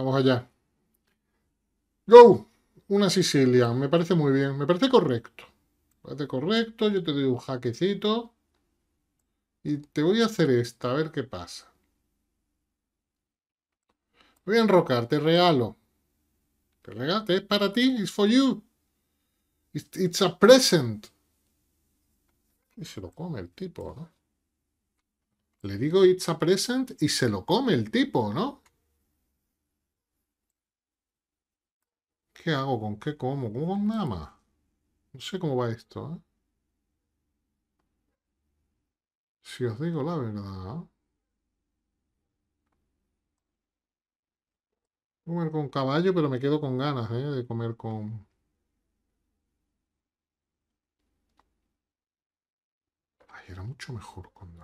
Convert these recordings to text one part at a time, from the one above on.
Vamos allá. Go. Una Sicilia. Me parece muy bien. Me parece correcto. Me parece correcto. Yo te doy un jaquecito. Y te voy a hacer esta. A ver qué pasa. Voy a enrocar. Te regalo. Te Es para ti. It's for you. it's a present. Y se lo come el tipo, ¿no? Le digo it's a present y se lo come el tipo, ¿no? ¿Qué hago? ¿Con qué como? ¿Cómo con nada más? No sé cómo va esto, ¿eh? Si os digo la verdad... Comer con caballo, pero me quedo con ganas, ¿eh? De comer con... Ay, era mucho mejor con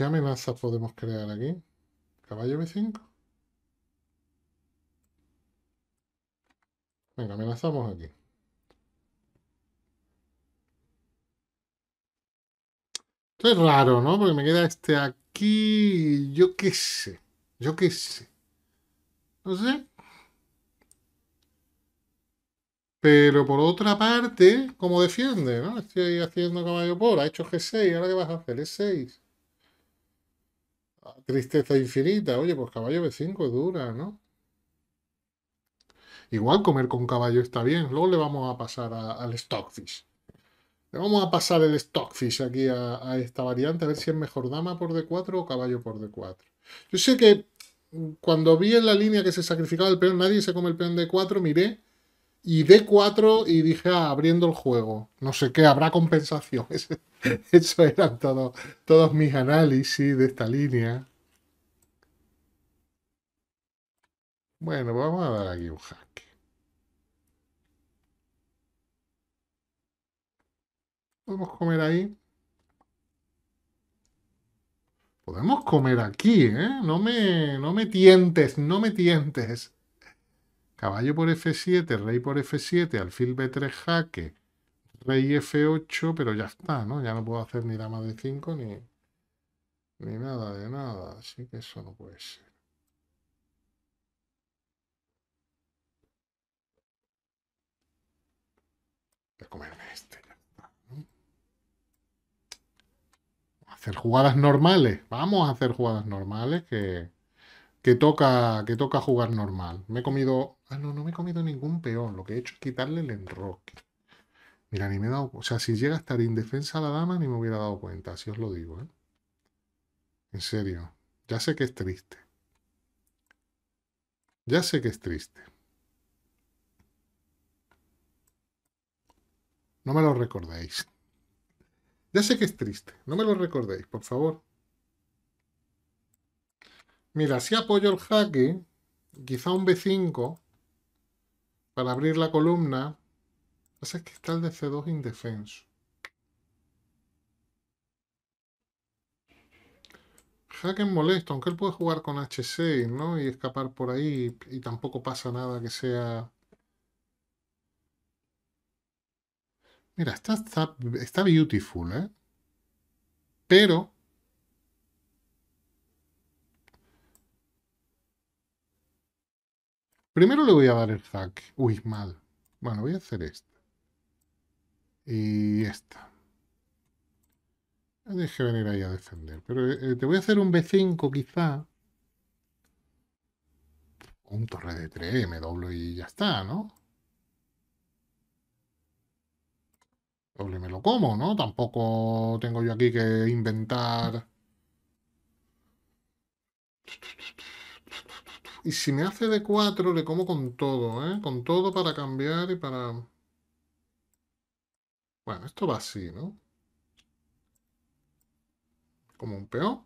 ¿Qué amenazas podemos crear aquí? ¿Caballo B5? Venga, amenazamos aquí. Esto es raro, ¿no? Porque me queda este aquí... Yo qué sé. Yo qué sé. No sé. Pero por otra parte, ¿cómo defiende? ¿no? Estoy haciendo caballo por, ha hecho G6, ¿ahora qué vas a hacer? E6 tristeza infinita. Oye, pues caballo B5 dura, ¿no? Igual comer con caballo está bien. Luego le vamos a pasar al stockfish. Le vamos a pasar el stockfish aquí a, esta variante, a ver si es mejor dama por D4 o caballo por D4. Yo sé que mm, cuando vi en la línea que se sacrificaba el peón, nadie se come el peón D4, miré y D4 y dije, ah, abriendo el juego, no sé qué, habrá compensación. Eso eran todos todos mis análisis de esta línea. Bueno, vamos a dar aquí un jaque. Podemos comer ahí. Podemos comer aquí, ¿eh? No me, no me tientes, no me tientes. Caballo por F7, rey por F7, alfil B3 jaque, rey F8, pero ya está, ¿no? Ya no puedo hacer ni dama de 5 ni, ni nada de nada. Así que eso no puede ser. hacer jugadas normales. Vamos a hacer jugadas normales que, que, toca, que toca jugar normal. Me he comido... Ah, no, no me he comido ningún peón. Lo que he hecho es quitarle el enroque. Mira, ni me he dado... O sea, si llega a estar indefensa la dama, ni me hubiera dado cuenta. Así os lo digo, ¿eh? En serio. Ya sé que es triste. Ya sé que es triste. No me lo recordéis. Ya sé que es triste, no me lo recordéis, por favor. Mira, si apoyo el jaque, quizá un B5 para abrir la columna. Lo que pasa es que está el de C2 indefenso. Jaque molesto, aunque él puede jugar con H6, ¿no? Y escapar por ahí y tampoco pasa nada que sea Mira, está, beautiful, ¿eh? Pero... Primero le voy a dar el Zack. Uy, mal. Bueno, voy a hacer esto. Y esta. Deje venir ahí a defender. Pero eh, eh, te voy a hacer un B5 quizá. Un torre de 3, me doblo y ya está, ¿no? doble pues, me lo como, ¿no? Tampoco tengo yo aquí que inventar... Y si me hace de 4, le como con todo, ¿eh? Con todo para cambiar y para... Bueno, esto va así, ¿no? Como un peón.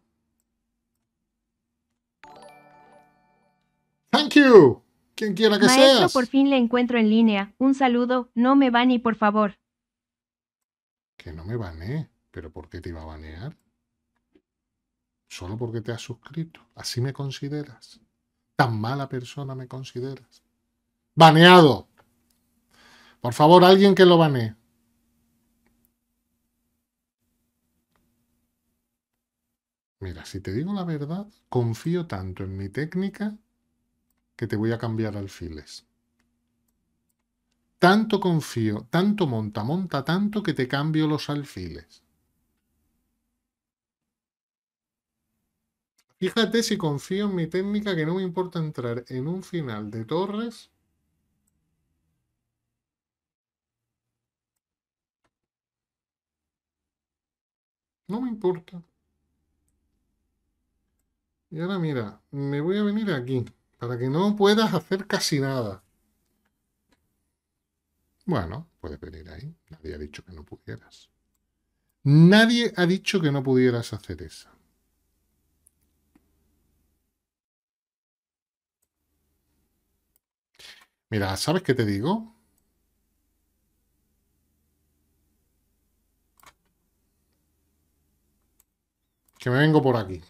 Thank you. Quien quiera que Maestro, por fin le encuentro en línea. Un saludo. No me va ni por favor. Que no me baneé. ¿Pero por qué te iba a banear? Solo porque te has suscrito. Así me consideras. Tan mala persona me consideras. ¡Baneado! Por favor, alguien que lo banee. Mira, si te digo la verdad, confío tanto en mi técnica que te voy a cambiar alfiles. Tanto confío, tanto monta, monta tanto que te cambio los alfiles. Fíjate si confío en mi técnica que no me importa entrar en un final de torres. No me importa. Y ahora mira, me voy a venir aquí para que no puedas hacer casi nada. Bueno, puedes venir ahí. Nadie ha dicho que no pudieras. Nadie ha dicho que no pudieras hacer esa. Mira, ¿sabes qué te digo? Que me vengo por aquí.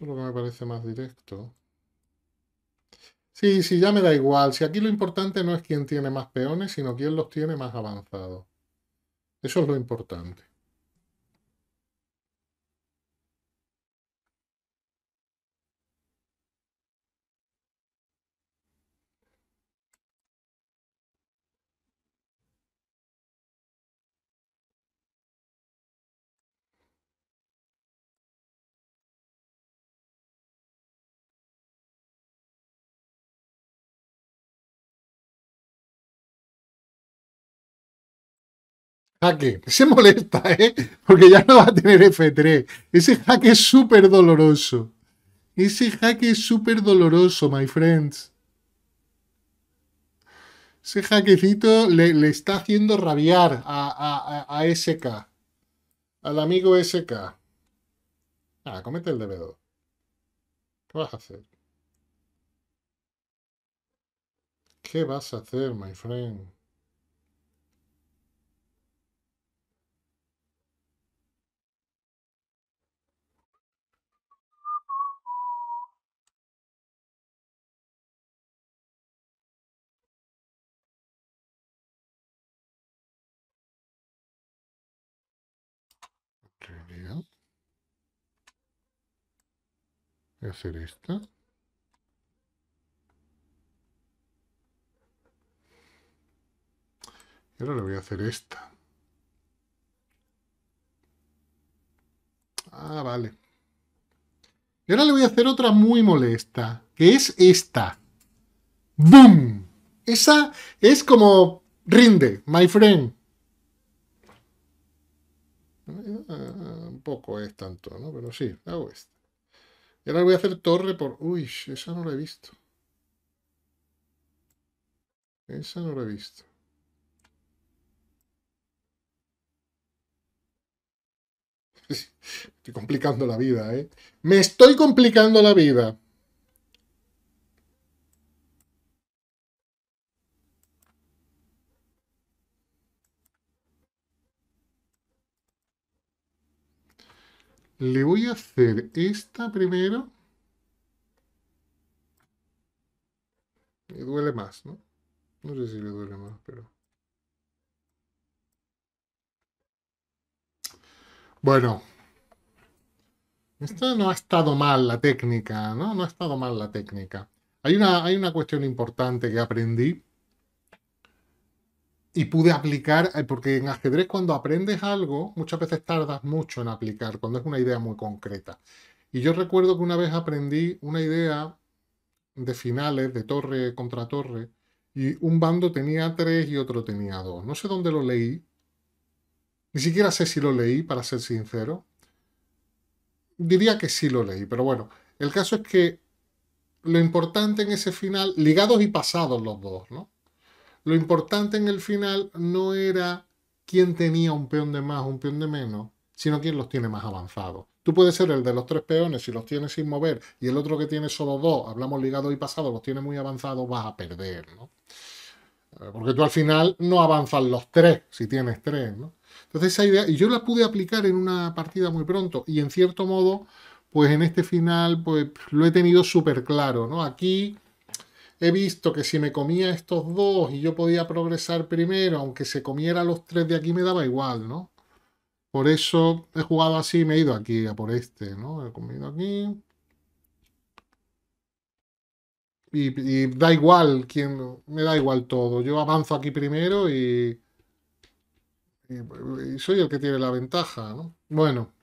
Eso es lo que me parece más directo. Sí, sí, ya me da igual. Si aquí lo importante no es quién tiene más peones, sino quién los tiene más avanzados. Eso es lo importante. jaque. Se molesta, ¿eh? Porque ya no va a tener F3. Ese jaque es súper doloroso. Ese jaque es súper doloroso, my friends. Ese jaquecito le, está haciendo rabiar a, a, a, SK. Al amigo SK. Ah, comete el d2. ¿Qué vas a hacer? ¿Qué vas a hacer, my friend? Voy a hacer esta. Y ahora le voy a hacer esta. Ah, vale. Y ahora le voy a hacer otra muy molesta, que es esta. ¡Boom! Esa es como rinde, my friend poco es tanto, ¿no? Pero sí, hago esto. Y ahora voy a hacer torre por... Uy, esa no la he visto. Esa no la he visto. Estoy complicando la vida, ¿eh? Me estoy complicando la vida. Le voy a hacer esta primero. Me duele más, ¿no? No sé si le duele más, pero... Bueno. Esto no ha estado mal la técnica, ¿no? No ha estado mal la técnica. Hay una, hay una cuestión importante que aprendí y pude aplicar, eh, porque en ajedrez cuando aprendes algo, muchas veces tardas mucho en aplicar, cuando es una idea muy concreta. Y yo recuerdo que una vez aprendí una idea de finales, de torre contra torre, y un bando tenía tres y otro tenía dos. No sé dónde lo leí, ni siquiera sé si lo leí, para ser sincero. Diría que sí lo leí, pero bueno, el caso es que lo importante en ese final, ligados y pasados los dos, ¿no? Lo importante en el final no era quién tenía un peón de más, o un peón de menos, sino quién los tiene más avanzados. Tú puedes ser el de los tres peones si los tienes sin mover y el otro que tiene solo dos, hablamos ligado y pasado, los tiene muy avanzados, vas a perder, ¿no? Eh, porque tú al final no avanzan los tres si tienes tres, ¿no? Entonces esa idea, y yo la pude aplicar en una partida muy pronto y en cierto modo, pues en este final, pues lo he tenido súper claro, ¿no? Aquí he visto que si me comía estos dos y yo podía progresar primero, aunque se comiera los tres de aquí me daba igual, ¿no? Por eso he jugado así y me he ido aquí a por este, ¿no? He comido aquí. Y, da igual quien me da igual todo. Yo avanzo aquí primero y, y soy el que tiene la ventaja, ¿no? Bueno.